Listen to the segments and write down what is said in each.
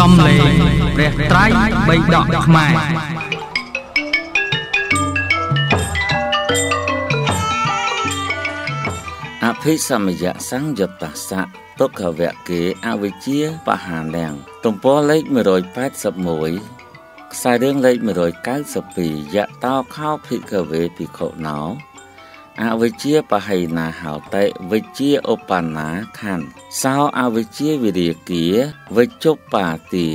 សំលេងព្រះត្រៃបៃដកខ្មែរអភិសមយៈសង្យតសៈទុក្ខវៈគេអវិជ្ជាបហានាំងទំព័រលេខ181ខ្សែរឿងលេខ192យៈតោខោភិកវេភិក្ខុណោអវិជ្ជាបហិណាហោតិវិជ្ជាឧបណាខន្ធសោអវិជ្ជាវិរាគា វិជ្ជបាទា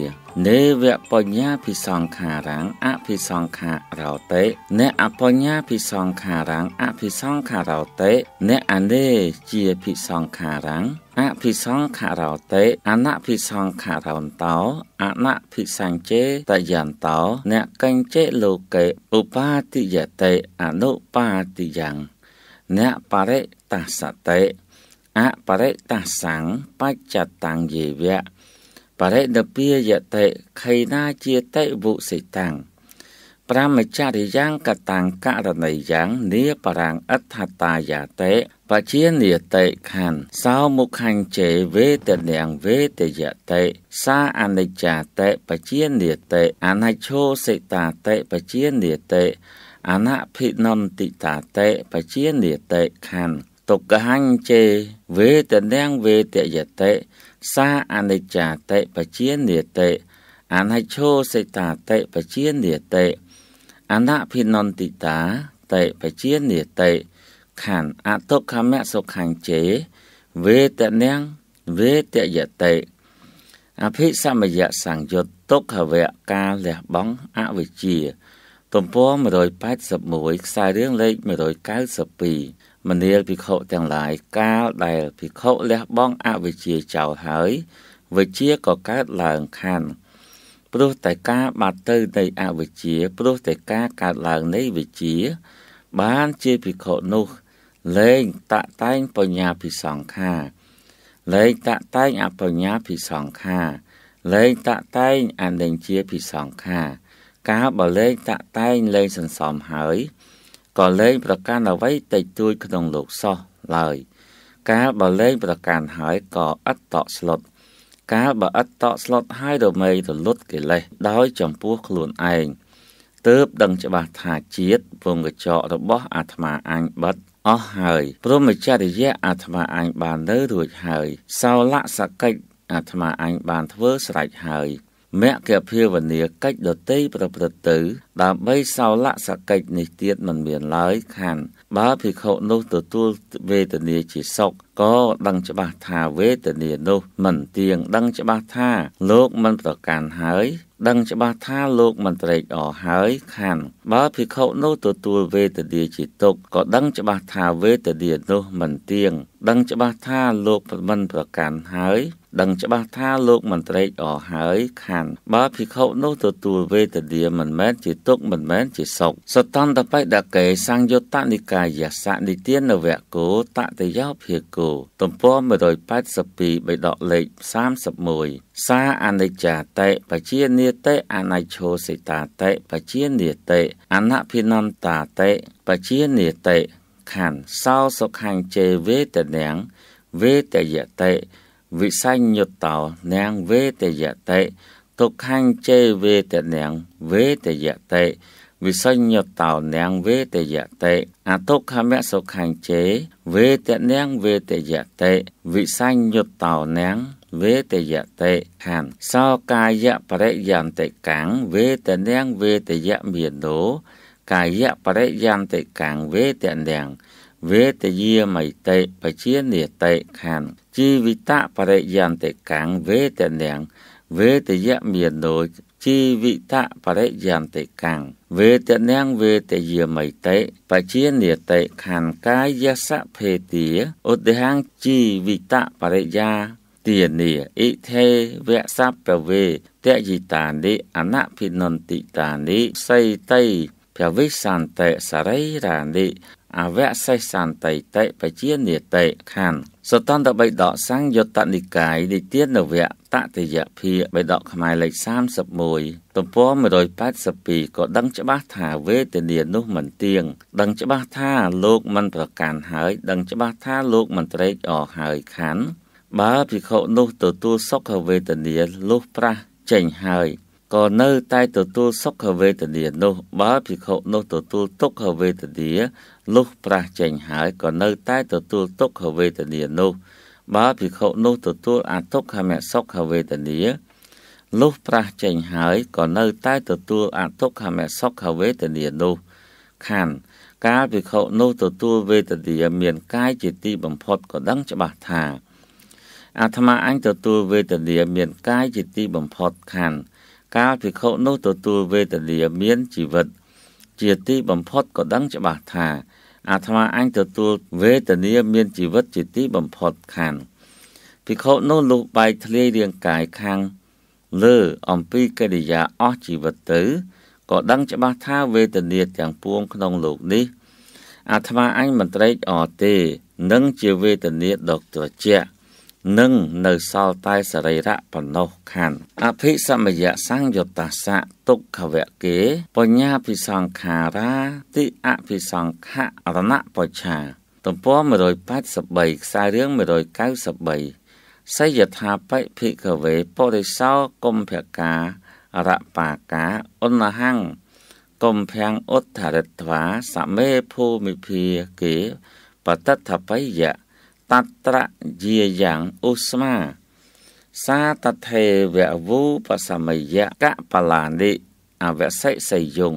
នេវបញ្ញាភិសង្ខារังអភិសង្ខារោតេអ្នកអបញ្ញាភិសង្ខារังអភិសង្ខារោតេអ្នកអនេជាភិសង្ខារังអភិសង្ខារោតេអនភិសង្ខារោនតោអនភិសញ្ចេតយន្តោអ្នកកញ្ចេលោកេឧបាទិយតេអនុបាទិយ៉ាងអ្នកបរិតសតិអបរិតសੰងបច្ចតੰយេវៈបរិដពាយតិខេណាជាតិវុសិតੰប្រមចរិយ៉ាងកតាំងករណីយ៉ាងនីបរាងអដ្ឋតាយាតេបជានិតិខណ្ឌសោមុខញ្ជេវេទនាងវេទយតេសាអនិច្ចាតេបជានិតិអនិច្ឆោសិតាតេបជានិតិអនភិនន្តិតាតេបជានិតេខੰទុក្កហញ្ជេវេទនាងវេទយតេសាអនិច្ចាតេបជានិតេអនហិឈោសិតាតេបជានិតេអនភិនន្តិតាតេបជានិតេខੰអទុក្ខមសុខញ្ជេវេទនាងវេទយតេអភិសមយៈសង្យុតទុក្ខវៈការលះបង់អវិជ្ជាទំព័រ181ខ្សែរឿងលេខ192មនាលភិក្ខុទាំងឡាយកាលដែលភិក្ខុលះបង់អវិជ្ជាចោលហើយ វិជ្ជាក៏កើតឡើងខានព្រោះតែការបាត់ទៅនៃអវិជ្ជាព្រោះតែការកើតឡើងនៃវិជ្ជាបានជាភិក្ខុនោះលែងតតែងបញ្ញាភិសង្ខាលែងតតែងអបញ្ញាភិសង្ខាលែងតតែងអនិច្ចាភិសង្ខាកាលបើលែងតាក់តែងលែងសន្សំហើយក៏លែងប្រកាន់អ្វីតិចតួចក្នុងលោកសោះឡើយកាលបើលែងប្រកាន់ហើយក៏ឥតតក់ស្លុតកាលបើឥតតក់ស្លុតហើយរមែងរលត់កិលេសដោយចំពោះខ្លួនឯងទើបដឹងច្បាស់ថាជាតិពងកញ្ចក់របស់អាត្មាអញបិទអស់ហើយព្រមចរិយាអាត្មាអញបាននៅរួចហើយ សោលសកិច្ចអាត្មាអញបានធ្វើស្រេចហើយមគ្គភាវនាកិច្ចដតីប្រព្រឹត្តទៅដើម្បីសោលសកិច្ចនេះទៀតមិនមានឡើយខណ្ឌបើភិក្ខុនោះទទួលវេទនាជាសុខក៏ដឹងច្បាស់ថាវេទនានោះមិនទៀងដឹងច្បាស់ថាលោកមិនប្រកាន់ហើយដឹងច្បាស់ថាលោកមិនត្រេកអរហើយខណ្ឌបើភិក្ខុនោះទទួលវេទនាជាទុក្ខក៏ដឹងច្បាស់ថាវេទនានោះមិនទៀងដឹងច្បាស់ថាលោកមិនប្រកាន់ហើយដឹងច្បាស់ថាលោកមន្ត្រីអហើយខាន់បើភិក្ខុនោះទទួលវេទនាមិនមែនជាទុក្ខមិនមែនជាសុខសតន្តបិដកេសង្យុត្តនិកាយសៈនិទានវៈគោតតយោភិគោទំព័រ182បេដកលេខ31សាអនិច្ចាតេបជានិតេអនច្ឆោសិតាតេបជានិតេអនភិនន្តាតេបជានិតេខណ្ឌសោសុខញ្ញចេវេទនាងវេតយតេ vị sanh nhật tàu nén vế tề dạ tệ tục hành chê vế tề nén vế tề dạ tệ vị sanh nhật tàu nén vế tề dạ tệ à tục hà mẹ sộc hành chế vế tề nén vế tề dạ tệ vị sanh nhật tàu nén vế tề dạ tệ hàn sau ca dạ bà rệ dàn tệ cáng vê tề nàng vê tề dạ miền đố ca dạ bà rệ dàn tệ cáng vê tề nàng វេទយាមៃតិបជានិតិខੰជីវិតបរិយន្តិកាំងវេទនាំងវេទយមានដូចជីវិតបរិយន្តិកាំងវេទនាំងវេទយាមៃតិបជានិតិខੰកាយសភេទាឧទាហរណ៍ជីវិតបរិយាទានីអិថេវៈសពវេតយិតានិអនភិនន្តិតានិសៃតៃព្រះវិសន្តិសរីរានិអវសេសន្តិតិបជានិតិខណ្ឌសតន្តបិដកសង្យុត្តនិកាយនិទានវៈតតិយភាបិដកខ្មែរលេខ31ទំព័រ182ក៏ដឹងច្បាស់ថាវេទនានោះមិនទៀងដឹងច្បាស់ថាលោកមិនប្រកាន់ហើយ ដឹងច្បាស់ថាលោកមិនត្រេកអរហើយខណ្ឌបើភិក្ខុនោះទទួលសុខវេទនាលុះប្រះចេញហើយក៏នៅតែទទួលសុខវេទនានោះ បើ ភិក្ខុនោះទទួលទុក្ខវេទនាលុះប្រាស់ចេញហើយក៏នៅតែទទួលទុក្ខវេទនានោះបើភិក្ខុនោះទទួលអទុក្ខមសុខវេទនាលុះប្រាស់ចេញហើយក៏នៅតែទទួលអទុក្ខមសុខវេទនានោះខណ្ឌកាលភិក្ខុនោះទទួលវេទនាមានកាយជាទីបំផុតក៏ដឹងច្បាស់ថាអាត្មាអញទទួលវេទនាមានកាយជាទីបំផុតខណ្ឌកាលភិក្ខុនោះទទួលវេទនាមានជីវិត ជាទីបំផុតក៏ដឹងច្បាស់ថាអាត្មាអញទទួលវេទនាមានជីវិតជាទីបំផុតខានភិក្ខុនោះលុបបែកធ្លាយរាងកាយខាងលើអំពីកិរិយាអស់ជីវិតទៅក៏ដឹងច្បាស់ថាវេទនាទាំងពួងក្នុងលោកនេះអាត្មាអញមិនត្រេកអរទេនឹងជាវេទនាដ៏ត្រជាក់និងនៅសល់តែសរីរៈបណ្ដោះខណ្ឌអភិសមយសង្យុត្តសៈទុក្ខវៈគេបញ្ញាភិសង្ខារាតិអភិសង្ខរណបច្ឆាទំព័រ183ខ្សែរឿង193សយថាបិភិកវេបរិសោកុម្ភការរបាកាអនហង្គកុម្ភាំងឧទ្ធរិទ្ធវាសមេភូមិភាគេបតតថបិយៈតត្រយាយ៉ាងអ៊ុស្មាសាតថេវវូបសមយកបលានិអវសិសយង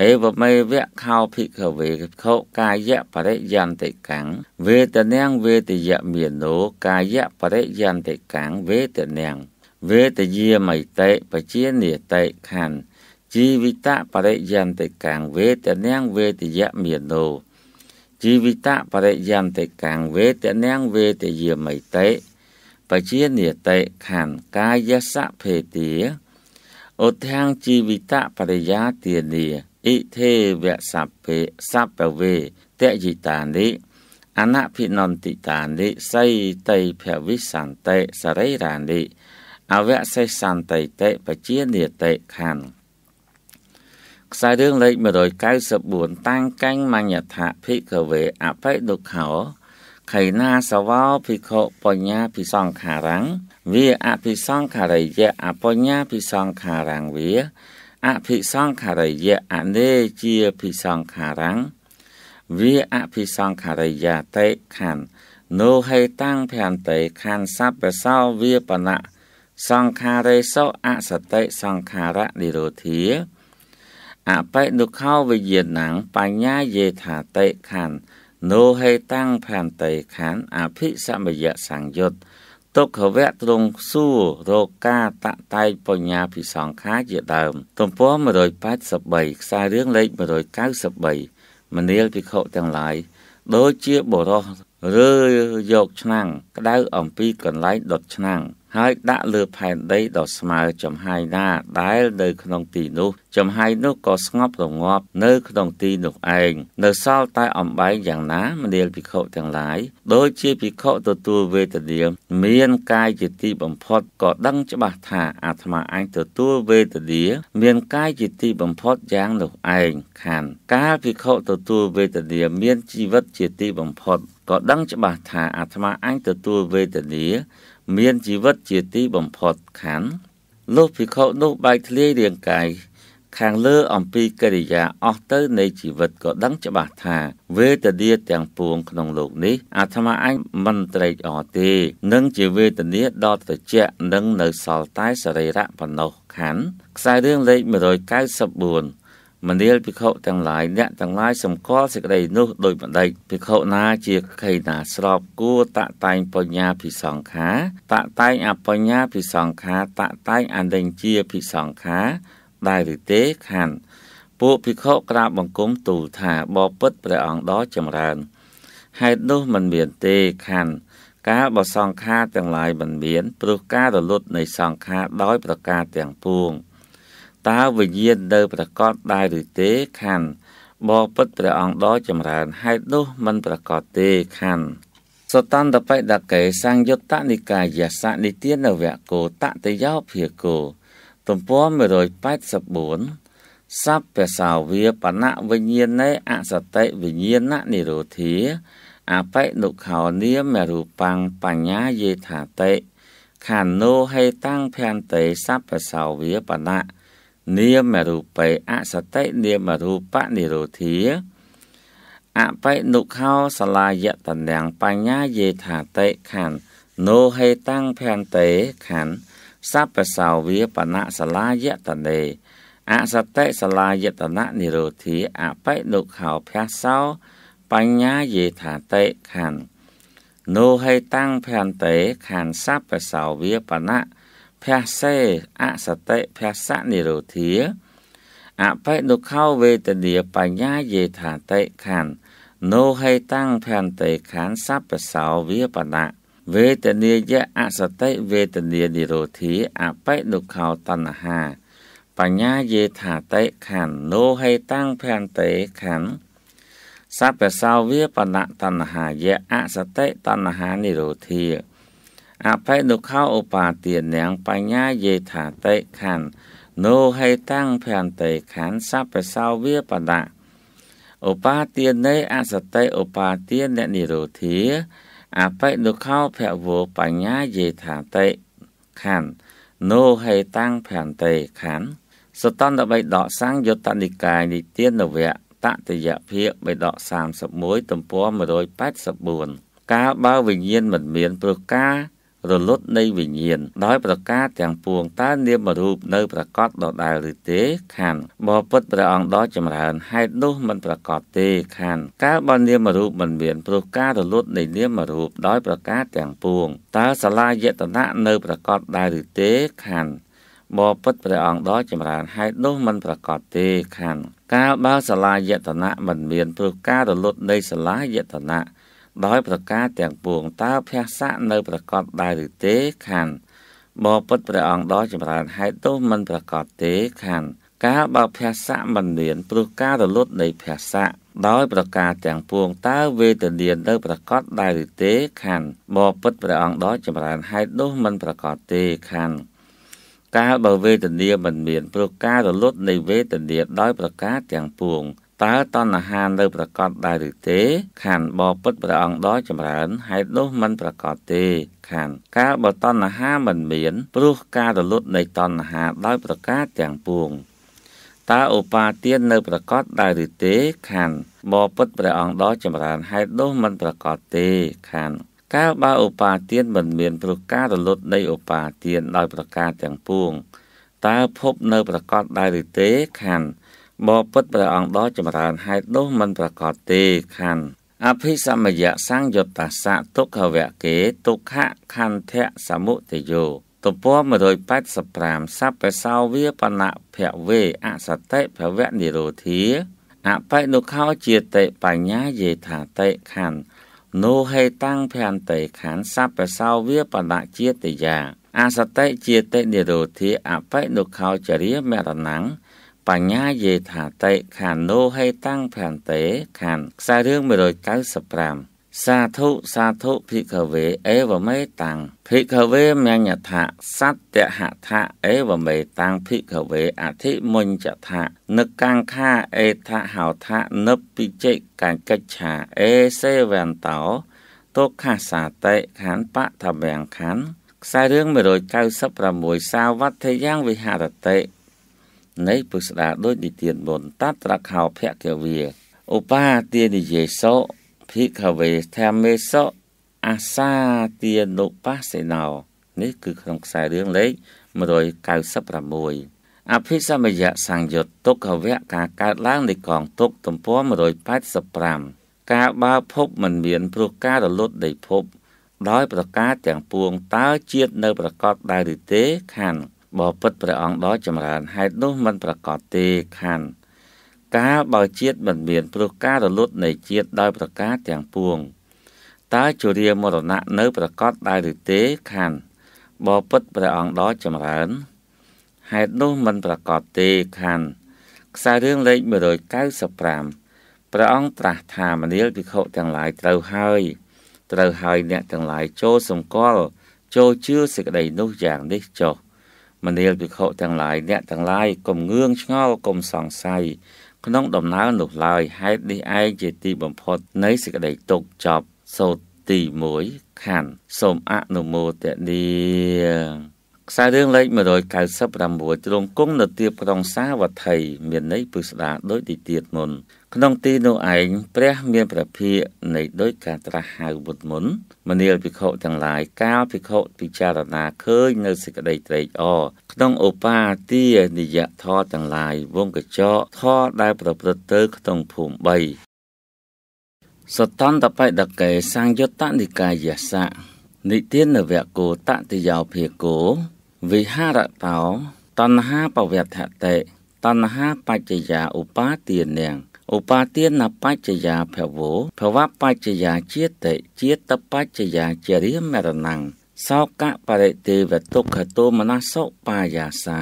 អេវមេវៈខោភិក្ខវេខោកាយៈបរិយន្តិកាំងវេទនាងវេទយមានោកាយៈបរិយន្តិកាំងវេទនាងវេទយាមៃតេបជានិតេខੰជីវិតបរិយន្តិកាំងវេទនាងវេទយមានោជីវិតបរិយន្តិកាំងវេទនាងវេទយាមិតេបជានិតិខន្ធកាយសៈភេទាឧធាងជីវិតបរិយាទានីអិទេវសัพពេសัพពវេតយិតានិអនភិនន្តិតានិសីតៃភវិសន្តិសរេរានិអវសេសន្តិតេបជានិតិខន្ធខ្សែរឿងលេខ194តាំងកាញ់មញ្ញថាភិក្ខវេអបិដុខោខៃណាសវោភិក្ខុបញ្ញាភិសង្ខារੰងវាអភិសង្ខារិយៈអបញ្ញាភិសង្ខារੰងវាអភិសង្ខារិយៈអនេជាភិសង្ខារੰងវាអភិសង្ខារិយាតេខណ្ឌនោហេតាំងភន្តេខណ្ឌសព្វសោវាបណៈសង្ខារេសោអសតិសង្ខារនិរោធាអបិទុខោវិញ្ញាណังបញ្ញាយេថាតេខណ្ឌណូហេតាំងផន្តិខណ្ឌអភិសមយសង្យុត្តទុក្ខវៈទ្រង់សួររោកាតតែកបញ្ញាភិសង្ខាជាដើមទំព័រ183ខ្សែរឿងលេខ193មនាលភិក្ខុទាំងឡាយដូចជាបរោះរើយកឆ្នាំងក្តៅអំពីកន្លែងដុតឆ្នាំងហើយដាក់លើផែនដីដ៏ស្មើចំហាយណា ដែលនៅក្នុងទីនោះចំហាយនោះក៏ស្ងប់រងាប់ នៅក្នុងទីនោះឯងនៅសល់តែ អំបែងយ៉ាងណាមនាលភិក្ខុទាំងឡាយដូចជាភិក្ខុទទួលវេទនាមាន កាយជាទីបំផុត ក៏ ដឹងច្បាស់ថាអាត្មាអញទទួលវេទនាមាន កាយជាទីបំផុតយ៉ាងនោះឯងខណ្ឌកាលភិក្ខុទទួលវេទនាមានជីវិតជាទីបំផុតក៏ដឹងច្បាស់ថាអាត្មាអញទទួលវេទនាមានជីវិតជាទីបំផុតខណ្ឌលោកភិក្ខុនោះបែកធ្លាយរាងកាយខាងលើអំពីកិរិយាអស់ទៅនៃជីវិតក៏ដឹងច្បាស់ថាវេទនាទាំងពួងក្នុងលោកនេះអាត្មាអញមិនត្រេកអរទេនឹងជាវេទនាដ៏ត្រជាក់និងនៅសល់តែសរីរៈប៉ុណ្ណោះខណ្ឌខ្សែរឿងលេខ194មនាលភិក្ខុទាំងឡាយអ្នកទាំងឡាយសម្គាល់សេចក្តីនោះដោយបណ្ដេចភិក្ខុណាជាខេណាស្របគួរតតែងបញ្ញាភិសង្ខាតតែងអបញ្ញាភិសង្ខាតតែងអនិច្ចាភិសង្ខា ដែរឬទេខណ្ឌពួកភិក្ខុក្រាបបង្គំទូលថាបបិទ្ធព្រះអង្គដ៏ចម្រើនហេតុនោះមិនមានទេខណ្ឌកាលបើសង្ខារទាំងឡាយមិនមានព្រោះការរលត់នៃសង្ខារដោយប្រការទាំងពួងតើវិញ្ញាណនៅប្រកបដែរឬទេខណ្ឌបពិតព្រះអង្គដ៏ចម្រើនហេតុនោះមិនប្រកបទេខណ្ឌសតន្តបិដកេសង្យុត្តនិកាយសនិទានវៈគោតតយោភិគោទំព័រ184សព្វសាវាបណវិញ្ញាណេអសតិវិញ្ញាណនិរោធាអបិនុខោនាមរូបੰបញ្ញាយេថាតេខានោហេតាំងភន្តិសព្វសាវាបណៈនាមរូបេអសតិនាមរូបនិរោធាអបិនុខោសលាយតនាំងបញ្ញាយេថាតេខណ្ឌណូហេតាំងភន្តេខណ្ឌសពសោវាបណៈសលាយតនេអសតិសលាយតននិរោធាអបិនុខោភះសោបញ្ញាយេថាតេខណ្ឌណូហេតាំងភន្តេខណ្ឌសពសោវាបណៈភះសេអសតិភះសនិរោធាអបេទុខោវេទនាបញ្ញាយេថាតិខណ្ឌណូហេតាំងភន្តិខណ្ឌសពសោវាបណៈវេទនាយអសតិវេទនានិរោធាអបេទុខោតណ្ហា បញ្ញាយេថាតិខណ្ឌណូហេតាំងភន្តិខណ្ឌសពសោវាបណៈតណ្ហាយអសតិតណ្ហានិរោធាអបេទុខោឧបាទានាំងបញ្ញាយេថាតេខណ្ឌណូហេតាំងភន្តិខណ្ឌសពសោវាបដៈឧបាទានេអសតិឧបាទាននិរោធាអបិទុខោភវោបញ្ញាយេថាតេខណ្ឌណូហេតាំងភន្តិខណ្ឌសតន្តបិដកសង្យុត្តនិកាយនិទានវៈតតយភិបិដក31ទំព័រ184កាលបើវិញ្ញាណមិនមានព្រោះការរលត់នៃវិញ្ញាណដោយប្រការទាំងពួងតើនាមរូបនៅប្រកបដដែលឬទេខានបពុតព្រះអង្គដ៏ចម្រើនហេតុនោះមិនប្រកបទេខានកាលបើនាមរូបមិនមានព្រោះការរលត់នៃនាមរូបដោយប្រការទាំងពួងតើសាលាយតនៈនៅប្រកបដែរឬទេខានបពុតព្រះអង្គដ៏ចម្រើនហេតុនោះមិនប្រកបទេខានកាលបើសាលាយតនៈមិនមានព្រោះការរលត់នៃសាលាយតនៈដោយប្រការទាំងពួងតើភះស័កនៅប្រកបដែរឬទេខណ្ឌបពុតព្រះអង្គដ៏ចម្រើនហេតុទោសមិនប្រកបទេខណ្ឌកាលបើភះស័កមិនមានព្រោះការរលត់នៃភះស័កដោយ ប្រការទាំងពួងតើវេទនានៅប្រកបដែរឬទេខណ្ឌបពុតព្រះអង្គដ៏ចម្រើនហេតុទោសមិនប្រកបទេខណ្ឌកាលបើវេទនាមិនមាន ព្រោះការរលត់នៃវេទនាដោយប្រការទាំងពួងតើតណ្ហានៅប្រកបដែរឬទេខានបពុតព្រះអង្គដ៏ចម្រើនហេតុនោះមិនប្រកបទេខានកាលបើតណ្ហាមិនមាន ព្រោះការរលត់នៃតណ្ហាដោយប្រការទាំងពួងតើឧបាទាននៅប្រកបដែរឬទេខានបពុតព្រះអង្គដ៏ចម្រើនហេតុនោះមិនប្រកបទេខានកាលបើឧបាទានមិនមានព្រោះការរលត់នៃឧបាទានដោយប្រការទាំងពួងតើភពនៅប្រកបដែរឬទេខានបពុតព្រះអង្គដ៏ចម្រើនហេតុនោះមិនប្រកបទេខណ្ឌអភិសមយៈសង្យុត្តសៈទុក្ខវកេទុក្ខខន្ធៈសមុទយោទំព័រ185សព្ពសោវាបណៈភវេអសតិភវនិរោធាអបិនុខោជាតិបញ្ញាយេថាតិខណ្ឌនោហេតាំងភន្តិខណ្ឌសព្ពសោវាបណៈជាតិយាអសតិជាតិនិរោធាអបិនុខោចរិយមរណੰបញ្ញាយេថាតេខានណូហេតាំងផានតេខានខ្សែរឿង195សាធុសាធុភិក្ខវេអេវមេតាំងភិក្ខវេមញ្ញថាសត្យហថាអេវមេតាំងភិក្ខវេអធិមុញ្ញថានិកាំងខាអេថាហោថានិពិជិកាកិច្ឆាអេសេវន្តោទុក្ខាសាតេខានបថវេខានខ្សែរឿង196សាវត្ថយ៉ាងវិហរតេនៃពុស្ដាដូចនិទានមុនតត្រខោភគវាឧបាទានិយេសោភិក្ខវេធម្មេសោអាសាទានុបស្សនោនេះគឺក្នុងខ្សែរឿងលេខ196អភិសមយៈសង្យុតទុក្ខវៈការកើតឡើងនៃកងទុក្ខទំព័រ185ការបើភពមិនមានព្រោះការរលត់នៃភព ដោយប្រការទាំងពួងតើជាតិនៅប្រកបដែរឬទេខណ្ឌបើពិតព្រះអង្គដ៏ចម្រើនហេតុនោះមិនប្រកបទេខណ្ឌកាលបើជាតិមិនមានព្រោះការរលត់នៃជាតិដោយប្រការទាំងពួងតើជរាមរណៈនៅប្រកបដែរឬទេខណ្ឌបពិតព្រះអង្គដ៏ចម្រើនហេតុនោះមិនប្រកបទេខណ្ឌខ្សែរឿងលេខ195ព្រះអង្គត្រាស់ថាមនាលភិក្ខុទាំងឡាយត្រូវហើយត្រូវហើយអ្នកទាំងឡាយចូលសម្គាល់ចូលជឿសេចក្តីនោះយ៉ាងនេះចុះមនាលភិក្ខុទាំងឡាយអ្នកទាំងឡាយកុំងឿងឆ្ងល់កុំសង្ស័យក្នុងដំណើរនោះឡើយហេតុនេះឯងជាទីបំផុតនៃសេចក្តីទុកចប់សោតទី1ខណ្ឌសូមអនុមោទនាខ្សែរឿងលេខ196ទ្រង់គង់នៅទីក្រុងសាវត្ថីមានន័យពឹស្ដាដោយទីទៀតមុនក្នុងទីនោះឯងព្រះមានព្រះភិក្ខនៃដោយការត្រាស់ហៅមុនមុន មនាលភិក្ខុទាំងឡាយកាលភិក្ខុពិចារណាឃើញនៅសេចក្តីត្រេកអរក្នុងឧបាទានិយធរទាំងឡាយវងកញ្ចក់ធរដែលប្រព្រឹត្តទៅក្នុងភូមិ3សតន្តបេដកេសង្យុត្តនិកាយសៈនិទានវគោតតិយោភិគោវិហារតោតណ្ហាបវត្ថតិតណ្ហាបច្ចយាឧបាទានាងឧបាទានបច្ចយាភវោភវបច្ចយាជាតិជាតិបច្ចយាជារិមរណੰសោកៈបរិទេវទុក្ខទោមនសុបាយាសា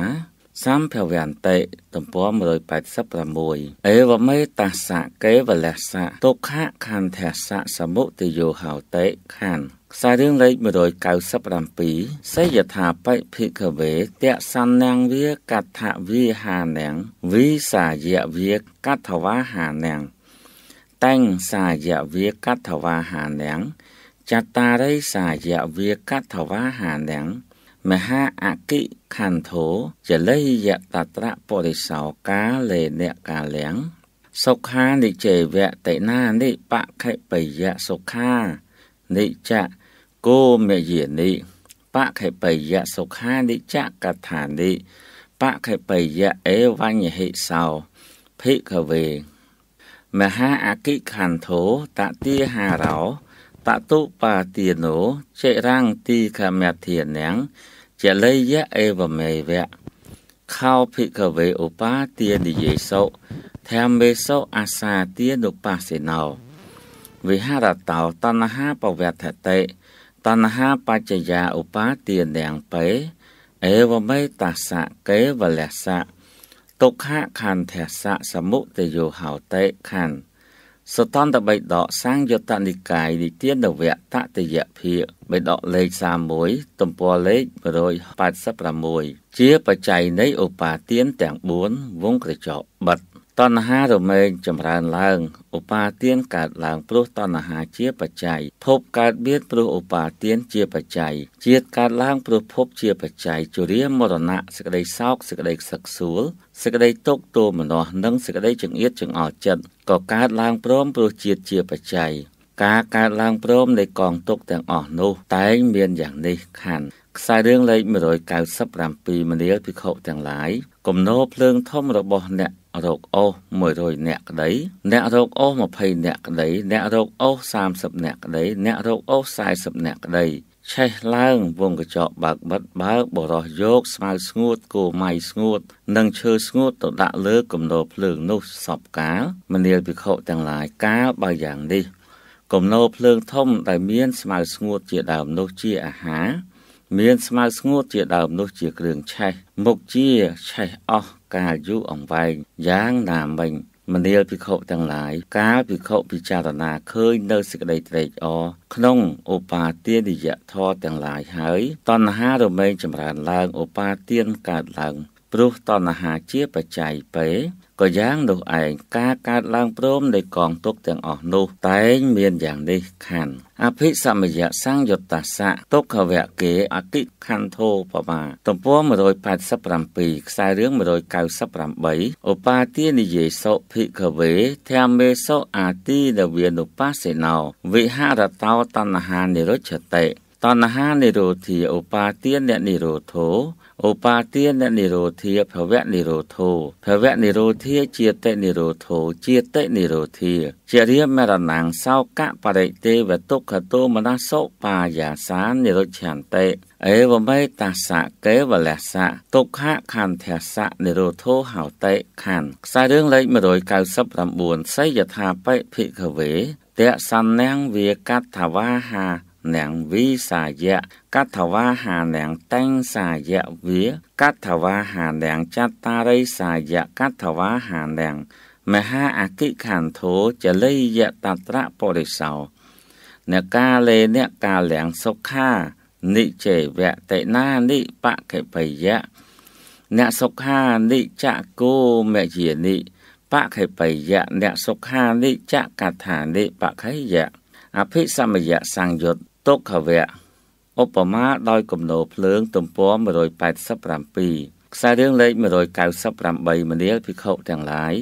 សម្ភវន្តិទំព័រ186អេវមេតាសៈកេវលះសៈទុក្ខខន្ធសៈសមុទយោហោតេខន្ធខ្សែរឿងលេខ197សេយថាបិភិកវេតៈសន្នាំងវាកថាវិហានាំងវិសាយវាកថាវាហានាំងតែងសាយវាកថាវាហានាំងចតារិសាយវាកថាវាហានាំងមហាអគិខន្ធោចលិយតត្រៈបរិសោកាលេនៈកាលៀងសុខានិជេវៈតេណានិបខិបយៈសុខានិចៈគោមយានិបខិបយៈសុខានិចៈកថានិបខិបយៈអេវញ្ញហិសោភិក្ខវេមហាអគិខន្ធោតតិហារោបតុបាទានោចេរាំងទីខមធានាំងចលយៈអេវមេវៈខោភិកវេឧបាទានិយេសុធម្មេសុអាសាទានុបាសេណោវិហរតោតណ្ហា បវត្ថតិតណ្ហាបច្ចយាឧបាទានាងបេអេវមេតាសៈកេវលសៈទុក្ខខន្ធសៈសមុទយោហោតេខន្ធសតន្តបិដកសាងយតនិកាយនិទានវៈតតយភាកបិដកលេខ31ទំព័រលេខ186ជា បច្ច័យនៃឧបាទានទាំង4វងក្រចកបិទ្ធតណ្ហារមែងចម្រើនឡើងឧបាទានកើតឡើងព្រោះតណ្ហាជាបច្ច័យភពកើតមានព្រោះឧបាទានជាបច្ច័យជាតិកើតឡើងព្រោះភពជាបច្ច័យជរាមរណៈសេចក្តីសោកសេចក្តីខ្សឹកខ្សួលសេចក្តីទុក្ខទោមនស្សនិងសេចក្តីចង្អៀតចង្អល់ចិត្តក៏កើតឡើងព្រមព្រោះជាតិជាបច្ច័យការកើតឡើងព្រមនៃកងទុកទាំងអស់នោះតែងមានយ៉ាងនេះខណ្ឌខ្សែរឿងលេខ197មនាលភិក្ខុទាំងឡាយគំនរភ្លើងធំរបស់អ្នករកអុស100អ្នកក្តីអ្នករកអុស20អ្នកក្តីអ្នករកអុស30អ្នកក្តីអ្នករកអុស40អ្នកក្តីឆេះឡើងវងកញ្ចក់បើកបិទបើកបរោះយកស្មៅស្ងួតគោម៉ៃស្ងួត និងឈើស្ងួតទៅដាក់លើគំនរភ្លើងនោះសពកាលមនាលភិក្ខុទាំងឡាយកាលបើយ៉ាងនេះគំនរភ្លើងធំដែលមានស្មៅស្ងួតជាដើមនោះជាអាហារមានស្មៅស្ងួតជាដើមនោះជាគ្រឿងឆេះមុខជាឆេះអស់កាលយូរអង្វែងយ៉ាងណាមិញ មនាលភិក្ខុទាំងឡាយកាលភិក្ខុពិចារណាឃើញនៅសេចក្តីត្រេកអរក្នុងឧបាទានយធម៌ទាំងឡាយហើយតណ្ហារមែងចម្រើនឡើងឧបាទានកើតឡើងព្រោះតណ្ហាជាបច្ច័យពេក៏យ៉ាងនោះឯងការកើតឡើងព្រមនៃកងទុកទាំងអស់នោះតែងមានយ៉ាងនេះខណ្ឌអភិសមយៈសង្យុត្តស័កទុក្ខវគេអតិខន្ធោបមាទំព័រ187ខ្សែរឿង198ឧបាទានិយេសុភិក្ខវេធម្មេសុអាទីនវានុបាសេណោវិហរតោតណ្ហានិរុជ្ជតិតណ្ហានិរោធាឧបាទាននិរោធោឧបាទាននិរោធាភវនិរោធោភវនិរោធាជាតិនិរោធោជាតិនិរោធាជារិយមរណងសោកៈបរិទេវទុក្ខទោមនសោបាយាសានិរុច្ឆន្តិអេវមេតាសៈកេវលះសៈទុក្ខខន្ធសៈនិរោធោហោតិខន្ធខ្សែរឿងលេខ199សយថាបិភិកវេតៈសੰញាំងវាកតថាវាហានាងវិសាយៈកថវាហានាងតែងសាយៈវាកថវាហានាងចតារិសាយៈកថវាហានាងមហាអគិខន្ធោចលិយតត្រៈបរិសោអ្នកកាលេអ្នកកាលាំងសុខានិជេវតេណានិបកិបយៈអ្នកសុខានិចកោមជានិបខិបយៈអ្នកសុខានិចកថានិបខិយៈអភិសមយៈសង្យុត្តទុក្ខវៈឧបមា ដោយគំនោភ្លើងទំព័រ187ខ្សែរឿងលេខ198មនាលភិក្ខុទាំងឡាយ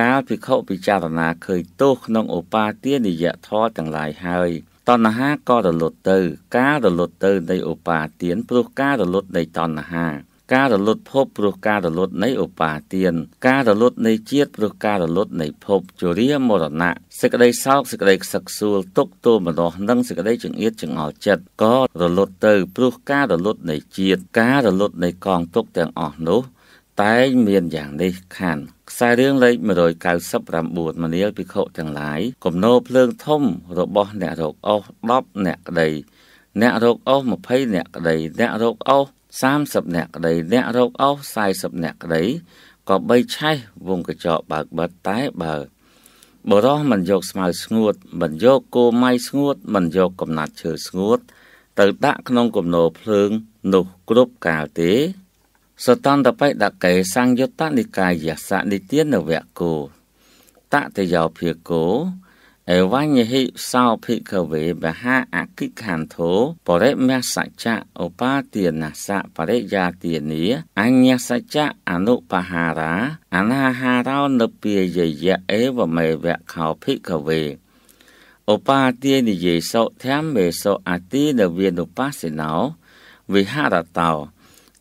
កាលភិក្ខុពិចារណាឃើញទោសក្នុងឧបាទានិយធម៌ទាំងឡាយហើយតណ្ហាក៏រលត់ទៅ ការរលត់ទៅនៃឧបាទានព្រោះការរលត់នៃតណ្ហាការរលត់ភពព្រោះការរលត់នៃឧបាទាន ការរលត់នៃជាតិព្រោះការរលត់នៃភពជរាមរណៈសេចក្តីសោកសេចក្តីខ្សឹកខ្សួលទុក្ខទោមនស្សនិងសេចក្តីចង្អៀតចង្អល់ចិត្តក៏រលត់ទៅ ព្រោះការរលត់នៃជាតិការរលត់នៃកងទុក្ខទាំងអស់នោះតែងមានយ៉ាងនេះខានខ្សែរឿងលេខ199មនាលភិក្ខុទាំងឡាយគំនោភ្លើងធំរបស់អ្នករោគអស់10អ្នកក្តីអ្នករោគអស់20អ្នកក្តីអ្នករោគអស់30នាក់ក្តីអ្នករកអស់40នាក់ក្តីក៏បីឆេះវងកញ្ចក់បើកបិទតែបើបរោះមិនយកស្មៅស្ងួតមិនយកគោម៉ៃស្ងួតមិនយកកំណាត់ឈើស្ងួត ទៅដាក់ក្នុងគំនរភ្លើង នោះគ្រប់កាលទេសតន្តបិដកេសង្យុត្តនិកាយសនិទានវគោតតយោភិគោអេវញ្ញហិសោភិក្ខវេបហាអកិខានធោបរិមសច្ចៈឧបាទានសៈបរិយាទានីអញ្ញសច្ចៈអនុបហារាអនាហារោនិពាយយៈអេវមេវៈខោភិក្ខវេឧបាទានិយេសោធម្មេសោអតិនវេនុបាសិណោវិហរតោ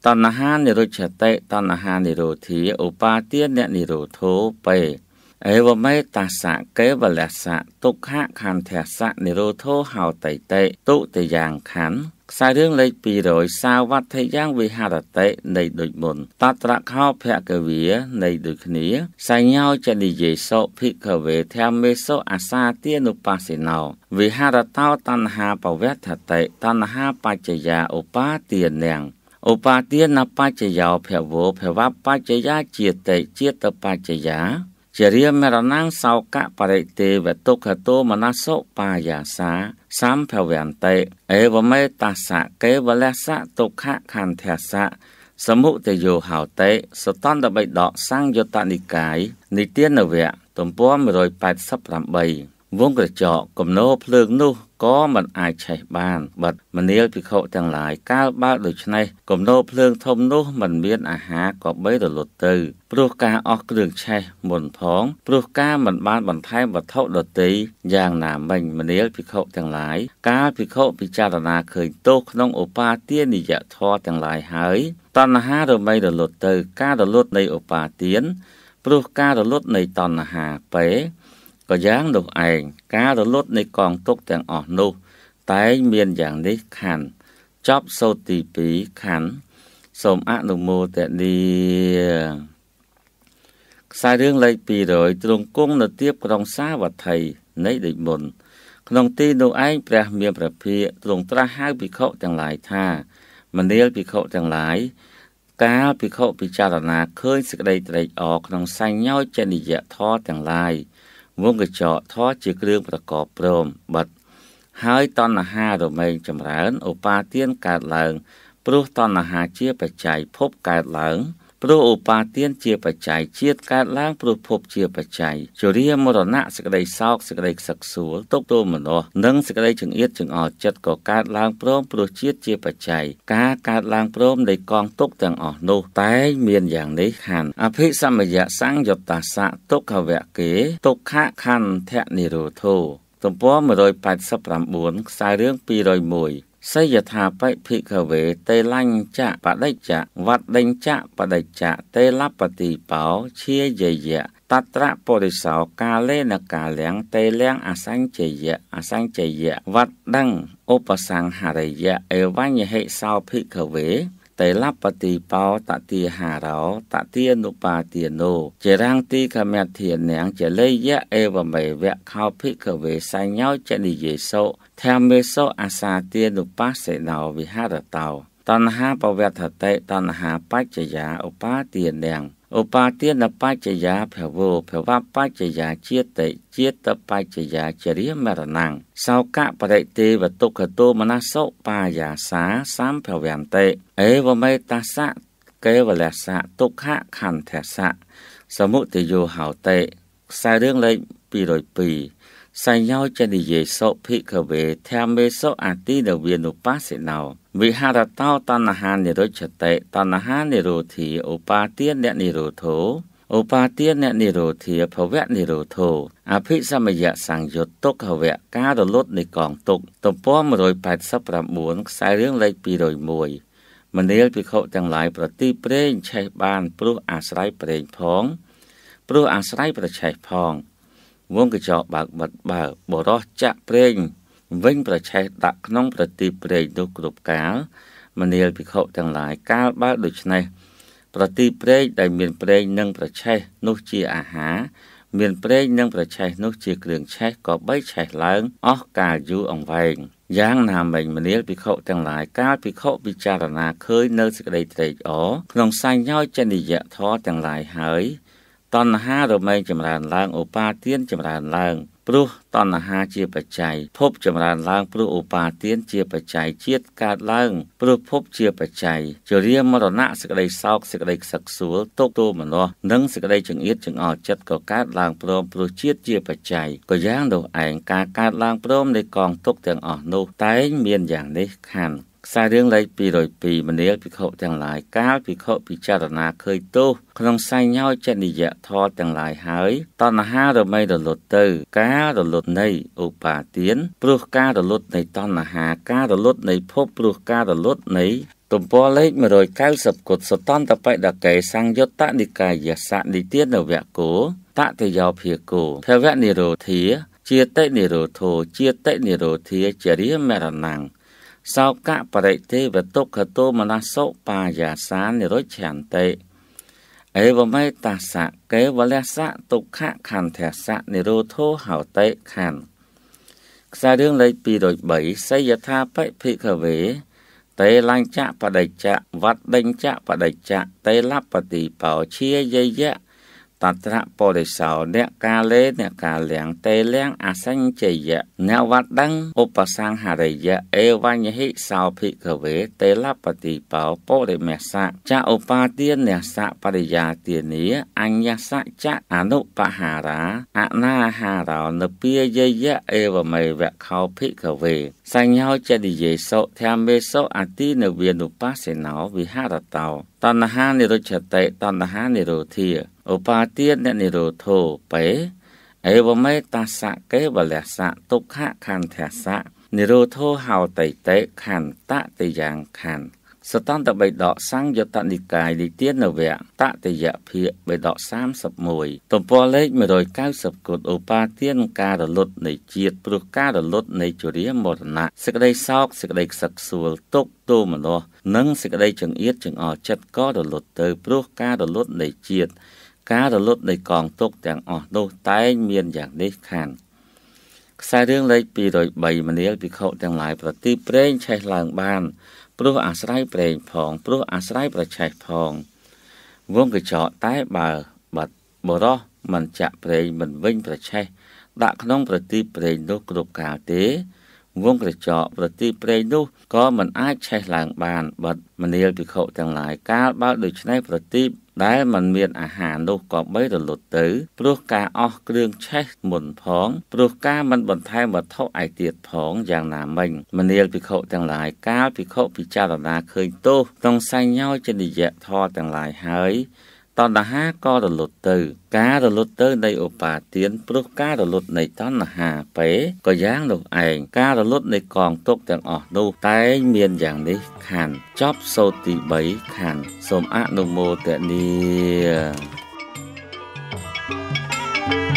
តណ្ហានិរុជ្ជតិតណ្ហានិរោធាឧបាទាននិរោធោបេអេវមេតាសៈកេវលសៈទុក្ខខន្ធសៈនិរោធោហោតៃតេទុតិយ៉ាងខន្ធខ្សែរឿងលេខ200សាវត្ថិយ៉ាងវិហរតិនៃដូចមុនតត្រខោភគវានៃដូចគ្នាសញ្ញោចនិយេសុភិក្ខវេធម្មេសុអាសាទានុបាសិណោវិហរតោតណ្ហាបវត្ថតិតណ្ហាបច្ចយាឧបាទានាងឧបាទានបច្ចយោភវោភវបច្ចយាចេតិចេតបច្ចយាជារាមរណងសោកៈបរិទេវទុក្ខទោមនសុបាយាសាសម្ភវន្តិអេវមេតសៈកេវលសៈទុក្ខខន្ធសៈសមុទយោហោតេសតន្តបិដកសង្យុត្តនិកាយនិទានវៈទំព័រ188វងក្រចកគំនោភ្លើងនោះក៏មិនអាចឆេះបានបិទមនាលភិក្ខុទាំងឡាយកាលបើដូច្នេះគំនរភ្លើងធំនោះមិនមានអាហារក៏បីរលត់ទៅព្រោះការអស់គ្រឿងឆេះមុនផង ព្រោះការមិនបានបន្ថែមវត្ថុដទៃយ៉ាងណាមិញមនាលភិក្ខុទាំងឡាយកាលភិក្ខុពិចារណាឃើញទោសក្នុងឧបាទានិយធម៌ទាំងឡាយហើយតណ្ហារមៃរលត់ទៅ ការរលត់នៃឧបាទានព្រោះការរលត់នៃតណ្ហាពេក៏យ៉ាងនោះឯងការរលត់នៃកងទុកទាំងអស់នោះ តែងមានយ៉ាងនេះខណ្ឌចប់សូត្រទី2ខណ្ឌសូមអនុមោទនីខ្សែរឿងលេខ200ទ្រង់គង់នៅទៀបក្រុងសាវត្ថីនៃដេចមុន ក្នុងទីនោះឯងព្រះមានព្រះភិយទ្រង់ត្រាស់ហៅភិក្ខុទាំងឡាយថាមនាលភិក្ខុទាំងឡាយកាលភិក្ខុពិចារណាឃើញសេចក្តីត្រេកអរក្នុងសញ្ញោចនិយធម៌ទាំងឡាយវងកញ្ចក់ធរជាគ្រឿងប្រកបព្រមបិទហើយតណ្ហារមែងចម្រើនឧបាទានកើតឡើង ព្រោះតណ្ហាជាបច្ច័យភពកើតឡើងព្រោះឧបាទានជាបច្ច័យជាតិកើតឡើងព្រោះភពជាបច្ច័យជរាមរណៈសេចក្តីសោកសេចក្តីខ្សឹកខ្សួលទុក្ខទោមនស្សនិងសេចក្តីចង្អៀតចង្អល់ចិត្តក៏កើតឡើងព្រមព្រោះជាតិជាបច្ច័យការកើតឡើងព្រមនៃកងទុក្ខទាំងអស់នោះតែមានយ៉ាងនេះខណ្ឌអភិសមយៈសង្យតាសៈទុក្ខវៈគេ ទុក្ខខន្ធនិរោធោទំព័រ189ខ្សែរឿង201សយថាបិភិកវេតេលញ្ចៈបដិច្ចៈវត្តដិញ្ចៈបដិច្ចៈតេលបតិបោឈាយយៈតត្រពរិសោកាលេនកាលៀងតេលៀងអសញ្ជយៈអសញ្ជយៈវត្តដੰឧបសង្ហរយៈអេវញ្ញហិសោភិកវេតេលបតិបោតតិហារោតតិអនុបាទានោចរាំងទីខមធានាងចលេយៈអេវមេវៈខោភិកវេសញ្ញោ ចនិយេសោធម្មេសោអាសាទានុបាសេណោវិហារតោតណ្ហាបវធតិតណ្ហាបច្ចយាឧបាទានាងឧបាទានបច្ចយាភវោភវបច្ចយាជាតិជាតិបច្ចយាចរិមរណੰសោកបរិទេវទុក្ខទោមនសុបាយាសាសំភវន្តិអេវមេតសៈកេវលសៈទុក្ខខន្ធសៈសមុទយោហោតេខ្សែរឿងលេខ202សញ្ញោចនិយេសុភិក្ខវេធម្មេសុអតិនវានុបាសិណោវិហរតោតណ្ហានិរុច្ចតិតណ្ហានិរោធាឧបាទានអ្នកនិរោធោឧបាទានអ្នកនិរោធាភវៈនិរោធោអភិសមយៈសង្យុតទុក្ខវៈការរលត់នៃកងទុក្ខទំព័រ189ខ្សែរឿងលេខ201មនាលភិក្ខុទាំងឡាយប្រទីប្រេងឆេះបាន ព្រោះអាស្រ័យប្រេងផង ព្រោះអាស្រ័យប្រឆេះផងវងកញ្ចក់បើកបិទបើបរោះចាក់ប្រេងវិញប្រឆេះដាក់ក្នុងប្រទីបព្រែកនោះគ្រប់កាលមនាលភិក្ខុទាំងឡាយកាលបើដូច្នេះប្រទីបព្រែកដែលមានព្រែកនិងប្រឆេះនោះជាអាហារមានព្រែកនិងប្រឆេះនោះជាគ្រឿងឆេះក៏បីឆេះឡើងអស់កាលយូរអង្វែងយ៉ាងណាមិញមនាលភិក្ខុទាំងឡាយកាលភិក្ខុពិចារណាឃើញនៅសេចក្តីត្រេកអរក្នុងសញ្ញោចនិយធម៌ទាំងឡាយហើយតណ្ហារមែងចម្រើនឡើងឧបាទានចម្រើនឡើងព្រោះតណ្ហាជាបច្ច័យភពចម្រើនឡើងព្រោះឧបាទានជាបច្ច័យជាតិកើតឡើង ព្រោះភពជាបច្ច័យជរាមរណៈសេចក្តីសោកសេចក្តីខ្សឹកខ្សួលទុក្ខទោមនោះនិងសេចក្តីចង្អៀតចង្អល់ចិត្តក៏កើតឡើងព្រមព្រោះជាតិជាបច្ច័យក៏យ៉ាងនោះឯងការកើតឡើងព្រមនៃកងទុក្ខទាំងអស់នោះ តែងមានយ៉ាងនេះខណ្ឌខ្សែរឿងលេខ202មនាលភិក្ខុទាំងឡាយកាលភិក្ខុពិចារណាឃើញទោសក្នុងសៃញោចនិយធម៌ទាំងឡាយហើយតណ្ហារមែងរលត់ទៅការរលត់នៃឧបាទានព្រោះការរលត់នៃតណ្ហាការរលត់នៃភពព្រោះការរលត់នៃ ទំព័រលេខ190គុតសតន្តបិដកេសង្យុត្តនិកាយសៈនិទានវគោតតយោភិគោភវនិរោធាជាតិនិរោធោជាតិនិរោធាចរិយមរណង្គសោកៈបរិទេវទុក្ខទោមនសុបាយាសានិរុច្ឆន្តិអេវមេតាសៈកេវលះសៈទុក្ខខន្ធសៈនិរោធោហោតេខន្ធខ្សែរឿងលេខ203សយថាបិភិកវេតេលញ្ចៈបដិច្ចៈវត្តដិញ្ចៈបដិច្ចៈតេលបតិបោជាយយៈតត្រៈបរិសោអ្នកកាលេ អ្នកកាលៀងតេលៀងអសញ្ជយៈអ្នកវត្តដឹងឧបសង្ហរិយៈអេវញ្ញហិសោភិកវេតេលបតិបោបរិមេសៈចឧបាទានអ្នកសបរិយាទានីអញ្ញសច្ចៈអនុបហារាអនាហារោនពាយយៈអេវមេវៈខោភិកវេ សញ្ញោចតិយេសុធម្មេសុអតិនវានុបាសេណោវិហរតោតណ្ហានិរុជ្ជតិតណ្ហានិរោធាឧបាទានអ្នកនិរោធោបេអេវមេតាសៈកេវលះសៈទុក្ខខន្ធាសៈនិរោធោហោតៃតេខន្តតិយ៉ាងខន្តសតន្តបិដកសង្យតនិកាយនិទានវៈតតយភិបិដក31ទំព័រលេខ190គុតឧបាទានការរលត់នៃជាតិព្រោះការរលត់នៃជរាមរណៈសេចក្តីសោកសេចក្តីខ្សឹកខ្សួលទុក្ខទោមនោះនិងសេចក្តីចង្អៀតចង្អល់ចិត្តក៏រលត់ទៅ ព្រោះការរលត់នៃជាតិការរលត់នៃកងទុកទាំងអស់នោះតែងមានយ៉ាងនេះខានខ្សែរឿងលេខ203មនាលភិក្ខុទាំងឡាយប្រទីប្រេងឆេះឡើងបានព្រោះអាស្រ័យប្រេងផងព្រោះអាស្រ័យប្រឆេះផងវងកញ្ចក់តែបើបាត់បរោះមិនចាក់ប្រេងមិនវិញប្រឆេះដាក់ក្នុងប្រទីប្រេងនោះគ្រប់កាលទេ វងក្រចកប្រទីប្រេងនោះក៏មិនអាចឆេះឡើងបានបាត់មនាលភិក្ខុទាំងឡាយកាលបើដូច្នេះប្រទីដែលมันមានអាហារនោះក៏បីរលត់ទៅព្រោះការអស់គ្រឿងឆេះមុនផង ព្រោះការមិនបន្ថែមវត្ថុឯទៀតផងយ៉ាងណាមិញមនាលភិក្ខុទាំងឡាយកាលភិក្ខុពិចារណាឃើញទោសក្នុងសញ្ញោចនិយធម៌ទាំងឡាយហើយតណ្ហាក៏រលត់ទៅ ការរលត់ទៅ នៃឧបាទានព្រោះការរលត់នៃតណ្ហា ពេក៏យ៉ាង នោះឯងការរលត់នៃកងទុកទាំងអស់នោះតែងមានយ៉ាងនេះខណ្ឌចប់សូត្រទី3ខណ្ឌសូមអនុមោទនា thank you